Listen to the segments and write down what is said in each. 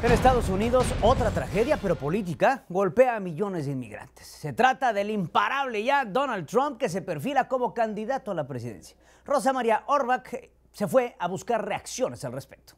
En Estados Unidos, otra tragedia, pero política, golpea a millones de inmigrantes. Se trata del imparable ya Donald Trump, que se perfila como candidato a la presidencia. Rosa María Orbach se fue a buscar reacciones al respecto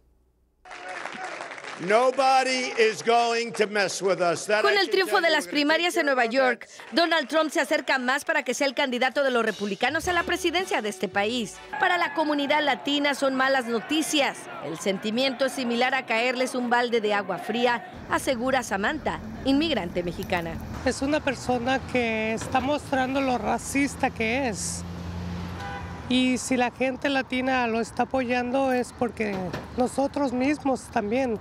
going Con el triunfo de las primarias en Nueva York, Donald Trump se acerca más para que sea el candidato de los republicanos a la presidencia de este país. Para la comunidad latina son malas noticias. El sentimiento es similar a caerles un balde de agua fría, asegura Samantha, inmigrante mexicana. Es una persona que está mostrando lo racista que es. Y si la gente latina lo está apoyando es porque nosotros mismos también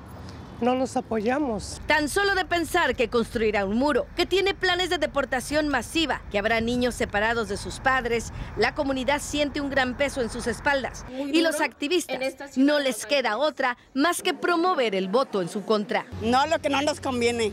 no nos apoyamos. Tan solo de pensar que construirá un muro, que tiene planes de deportación masiva, que habrá niños separados de sus padres, la comunidad siente un gran peso en sus espaldas. Y los activistas no les queda otra más que promover el voto en su contra. No, lo que no nos conviene.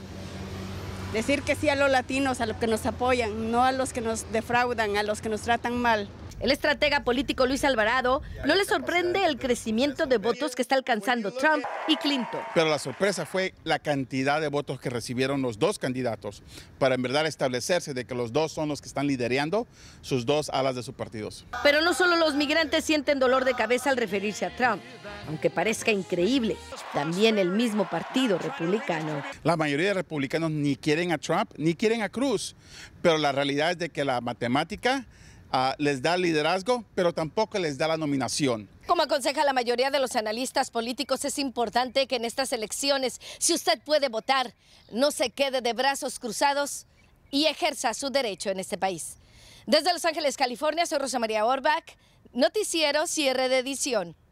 Decir que sí a los latinos, a los que nos apoyan, no a los que nos defraudan, a los que nos tratan mal. El estratega político Luis Alvarado no le sorprende el crecimiento de votos que está alcanzando Trump y Clinton. Pero la sorpresa fue la cantidad de votos que recibieron los dos candidatos para en verdad establecerse de que los dos son los que están liderando sus dos alas de sus partidos. Pero no solo los migrantes sienten dolor de cabeza al referirse a Trump, aunque parezca increíble, también el mismo partido republicano. La mayoría de republicanos ni quieren a Trump ni quieren a Cruz, pero la realidad es de que la matemática les da liderazgo, pero tampoco les da la nominación. Como aconseja la mayoría de los analistas políticos, es importante que en estas elecciones, si usted puede votar, no se quede de brazos cruzados y ejerza su derecho en este país. Desde Los Ángeles, California, soy Rosa María Orbach, Noticiero Cierre de Edición.